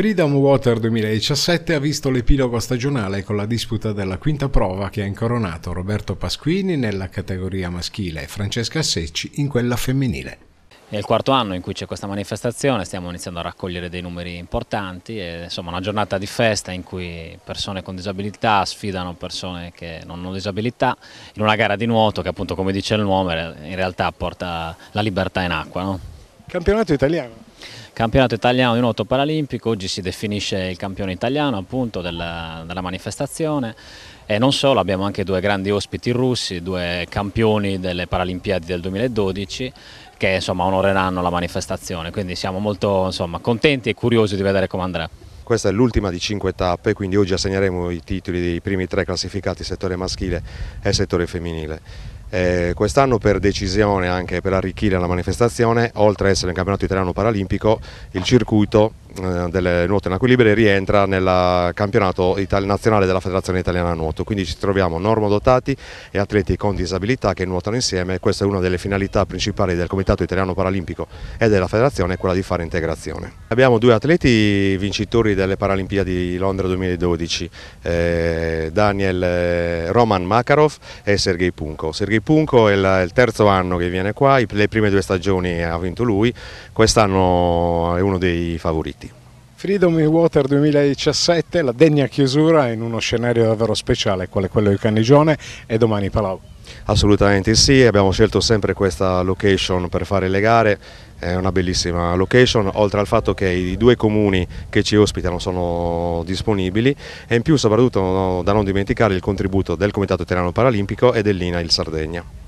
Freedom Water 2017 ha visto l'epilogo stagionale con la disputa della quinta prova che ha incoronato Roberto Pasquini nella categoria maschile e Francesca Secci in quella femminile. È il quarto anno in cui c'è questa manifestazione, stiamo iniziando a raccogliere dei numeri importanti, e, insomma una giornata di festa in cui persone con disabilità sfidano persone che non hanno disabilità in una gara di nuoto che appunto come dice il nome in realtà porta la libertà in acqua. No? Campionato italiano. Campionato italiano di nuoto paralimpico, oggi si definisce il campione italiano appunto della, della, manifestazione e non solo, abbiamo anche due grandi ospiti russi, due campioni delle Paralimpiadi del 2012 che insomma onoreranno la manifestazione, quindi siamo molto insomma, contenti e curiosi di vedere come andrà. Questa è l'ultima di cinque tappe, quindi oggi assegneremo i titoli dei primi tre classificati settore maschile e settore femminile. Eh, quest'anno per decisione, anche per arricchire la manifestazione, oltre ad essere un campionato italiano paralimpico, il circuito eh, delle nuote in equilibrio rientra nel campionato nazionale della Federazione Italiana Nuoto, quindi ci troviamo normodotati e atleti con disabilità che nuotano insieme, questa è una delle finalità principali del Comitato Italiano Paralimpico e della Federazione, quella di fare integrazione. Abbiamo due atleti vincitori delle Paralimpiadi di Londra 2012, eh, Daniel eh, Roman Makarov e Sergei Punko. Sergei Punco è il terzo anno che viene qua, le prime due stagioni ha vinto lui, quest'anno è uno dei favoriti. Freedom in Water 2017, la degna chiusura in uno scenario davvero speciale quale quello di Cannigione e domani Palau. Assolutamente sì, abbiamo scelto sempre questa location per fare le gare, è una bellissima location, oltre al fatto che i due comuni che ci ospitano sono disponibili e in più soprattutto da non dimenticare il contributo del Comitato Italiano Paralimpico e dell'INA il Sardegna.